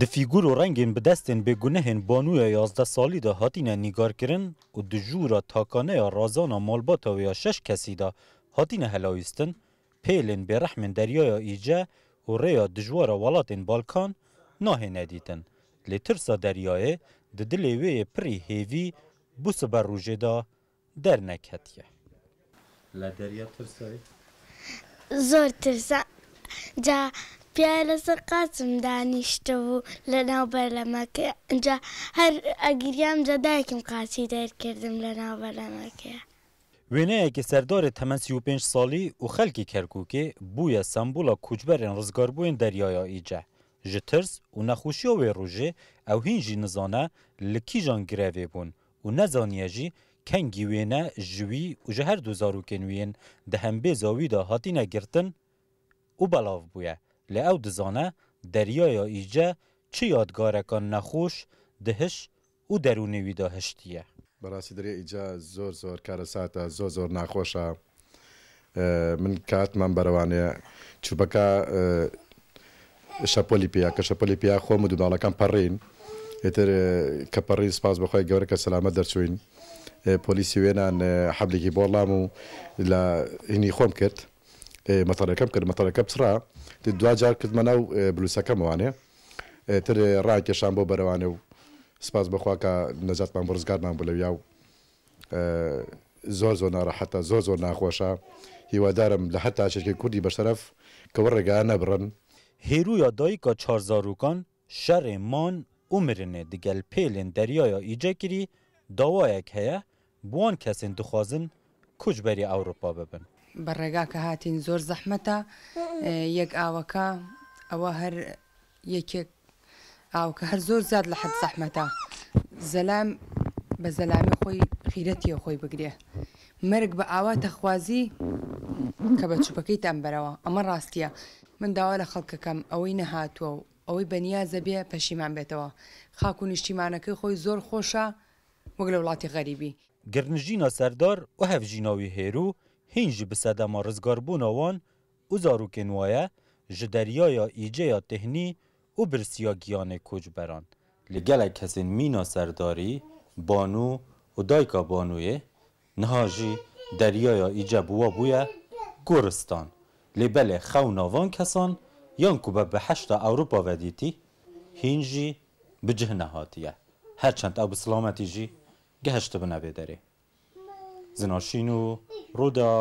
د فیګور رنگین به دستن به گنهن بانوی 11 سالی ده هاتینه نیگار کرن و د جورا تاکانه رازانا مالباتا و یا شش کسی ده هاتینه هلاویستن پیلن به رحم دریا ایجه و ریا دجوار ولاتین بالکان ناه ندیتن لی ترسا دریای د دلیوی پری هیوی بو سبر روژه ده در نکتیه لی دریا ترسای؟ زور ترسا جا Piyalası Kasım'dan işte bu Lanaberlemek'e. Önce her agiriyamca derkim kasider kirdim Lanaberlemek'e. وێنەیەکی سەردارێت هەمەند 35 ساڵی و خەلکی کەرکووکێ بووە سمبولا کوچبەرێن ڕزگاربووین دەریایە ئیجە ji ترس û nexuşiya wê rojê ew hîn jî nizane li kîjan girevê bûn û nezaniye jî kengî wêne ji wî û ji her du zarokên wiyên di hembêza wî de hatîne girtin û belav bûye لە ئەو دزانە دەریایە ئیجە چی یادگارەکان نەخۆش دهش و دەرونێوی داهشتیە بەڕاستی درێ ئیجا زۆر زۆر کارە ساتە زۆر زۆر ناخۆشە من کاتمان بەرەوانەیە چوبەکە شەپۆلی پیا کە شەپۆلی پیا خۆم و دوداڵەکان پەڕین هێتر کە پەڕین سپاس بەخۆی گەورە کە سەلامە دەرچوین پۆلیسی وێنان حەبلێکی بۆڵام و لە هینی خۆم کرد مەتەلەکەم کرد مەتەلەکە پسرا دو جار کردمە ناو بلوسەکەموانێ تر ڕاکێشان بۆ بەرەوانێ و سپاس بخواکە نەزاتمان بڕزگارمان بلەویا و زۆر زۆر ناڕەحەتە زۆر زۆر ناخۆشە هیوادارم لە هەتا شێکی کوردی بەشەرف کەەوە ڕێگا نەبڕن هێرویە دایکە چارزارروکان شەڕێ مان عمرێ digel pêlên deryaya îcekirî dawayek heye buwan kesên dixwazin کوچبەری ئەوروپا ببن بە ڕێگا کە هاتین زۆر زەحمەتە یەک ئاوەکە ئەوە هەر یەکێک ئاوکە هەر زۆر زیاد لە حد زەحمەتە زەلام بە زەلامی خۆی غیرەتیە خۆی بگرێ مرگ بە ئاوا تەخوازی کە بە چوپەکەی تەمبەرەوە ئەمە ڕاستیە من داوا لە خەڵکەکەم ئەوەی نەهاتووە و ئەوەی بەنیازە بێ پەشیمان بێتەوە خاک و نیشتیمانەکەی خۆی زۆر خۆشە وەک لە وڵاتی غەریبی گرنجینا سردار و هفجیناوی هیرو هین جی بسدما رزگاربونا وان و زاروکن وایه ji deryaya îceya tehnî û birsiya giyanê koçberan. Li gelek kesên mîna serdarî, Banû û dayka Banûyê niha jî deryaya îce buwa bûye Goristan. Lê belê xewna van kesan yan ku be bi heşta Ewropa vedîtî, hîn jî bi cih nehatiye. Herçend ew bi silametî jî گەهشتە بنەبێ دەرێ زناشین و ڕوودا